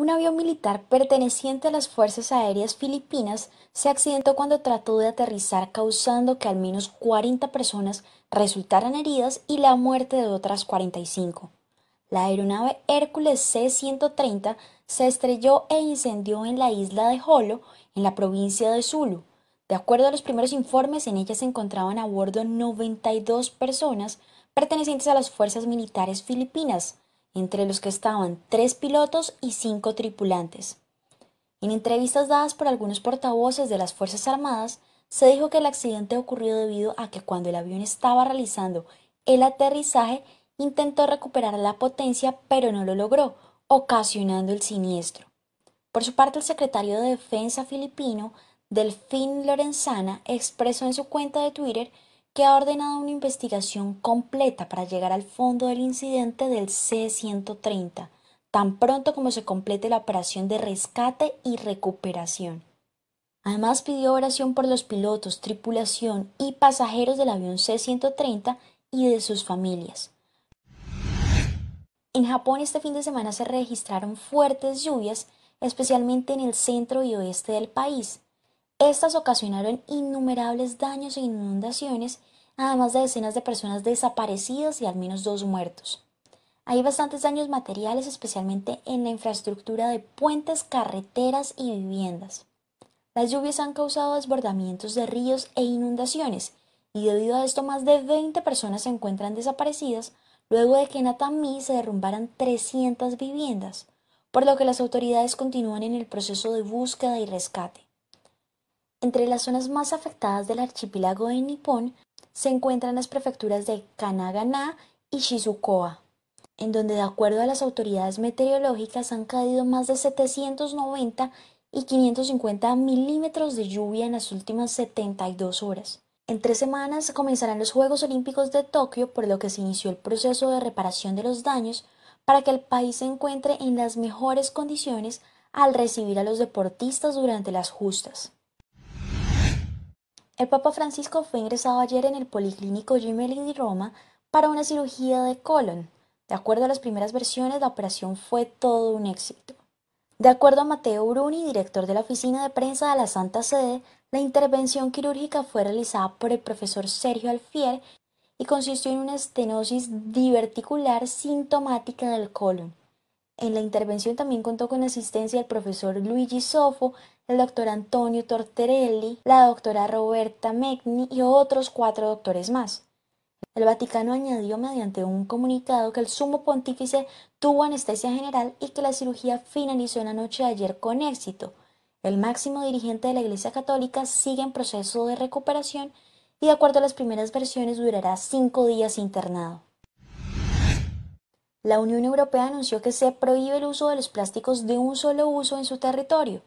Un avión militar perteneciente a las Fuerzas Aéreas Filipinas se accidentó cuando trató de aterrizar causando que al menos 40 personas resultaran heridas y la muerte de otras 45. La aeronave Hércules C-130 se estrelló e incendió en la isla de Holo, en la provincia de Zulu. De acuerdo a los primeros informes, en ella se encontraban a bordo 92 personas pertenecientes a las fuerzas militares filipinas, entre los que estaban tres pilotos y cinco tripulantes. En entrevistas dadas por algunos portavoces de las Fuerzas Armadas, se dijo que el accidente ocurrió debido a que cuando el avión estaba realizando el aterrizaje, intentó recuperar la potencia, pero no lo logró, ocasionando el siniestro. Por su parte, el secretario de Defensa filipino, Delfín Lorenzana, expresó en su cuenta de Twitter que ha ordenado una investigación completa para llegar al fondo del incidente del C-130, tan pronto como se complete la operación de rescate y recuperación. Además pidió oración por los pilotos, tripulación y pasajeros del avión C-130 y de sus familias. En Japón este fin de semana se registraron fuertes lluvias, especialmente en el centro y oeste del país, estas ocasionaron innumerables daños e inundaciones, además de decenas de personas desaparecidas y al menos dos muertos. Hay bastantes daños materiales, especialmente en la infraestructura de puentes, carreteras y viviendas. Las lluvias han causado desbordamientos de ríos e inundaciones, y debido a esto más de 20 personas se encuentran desaparecidas luego de que en Atamí se derrumbaran 300 viviendas, por lo que las autoridades continúan en el proceso de búsqueda y rescate. Entre las zonas más afectadas del archipiélago de Nippon se encuentran las prefecturas de Kanagana y Shizuoka, en donde de acuerdo a las autoridades meteorológicas han caído más de 790 y 550 milímetros de lluvia en las últimas 72 horas. En tres semanas comenzarán los Juegos Olímpicos de Tokio, por lo que se inició el proceso de reparación de los daños para que el país se encuentre en las mejores condiciones al recibir a los deportistas durante las justas. El Papa Francisco fue ingresado ayer en el Policlínico Gemelli de Roma para una cirugía de colon. De acuerdo a las primeras versiones, la operación fue todo un éxito. De acuerdo a Mateo Bruni, director de la oficina de prensa de la Santa Sede, la intervención quirúrgica fue realizada por el profesor Sergio Alfier y consistió en una estenosis diverticular sintomática del colon, en la intervención también contó con asistencia del profesor Luigi Sofo, el doctor Antonio Torterelli, la doctora Roberta Mecni y otros cuatro doctores más. El Vaticano añadió mediante un comunicado que el sumo pontífice tuvo anestesia general y que la cirugía finalizó en la noche de ayer con éxito. El máximo dirigente de la Iglesia Católica sigue en proceso de recuperación y de acuerdo a las primeras versiones durará cinco días internado. La Unión Europea anunció que se prohíbe el uso de los plásticos de un solo uso en su territorio.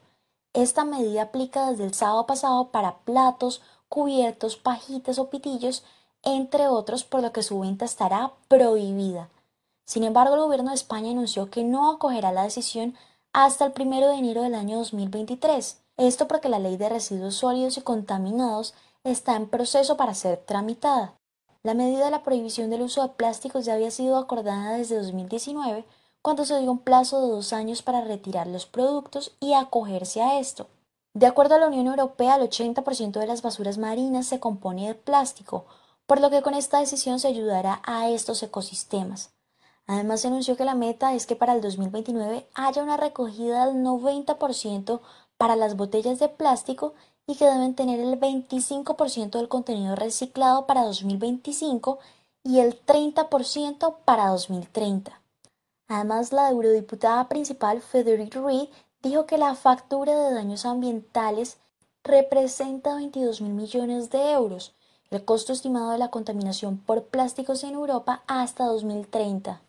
Esta medida aplica desde el sábado pasado para platos, cubiertos, pajitas o pitillos, entre otros, por lo que su venta estará prohibida. Sin embargo, el gobierno de España anunció que no acogerá la decisión hasta el 1 de enero del año 2023. Esto porque la ley de residuos sólidos y contaminados está en proceso para ser tramitada. La medida de la prohibición del uso de plásticos ya había sido acordada desde 2019, cuando se dio un plazo de dos años para retirar los productos y acogerse a esto. De acuerdo a la Unión Europea, el 80% de las basuras marinas se compone de plástico, por lo que con esta decisión se ayudará a estos ecosistemas. Además, se anunció que la meta es que para el 2029 haya una recogida del 90% para las botellas de plástico y que deben tener el 25% del contenido reciclado para 2025 y el 30% para 2030. Además, la eurodiputada principal, Federica Reid, dijo que la factura de daños ambientales representa 22 mil millones de euros, el costo estimado de la contaminación por plásticos en Europa hasta 2030.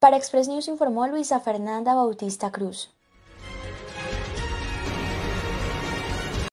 Para Express News informó Luisa Fernanda Bautista Cruz.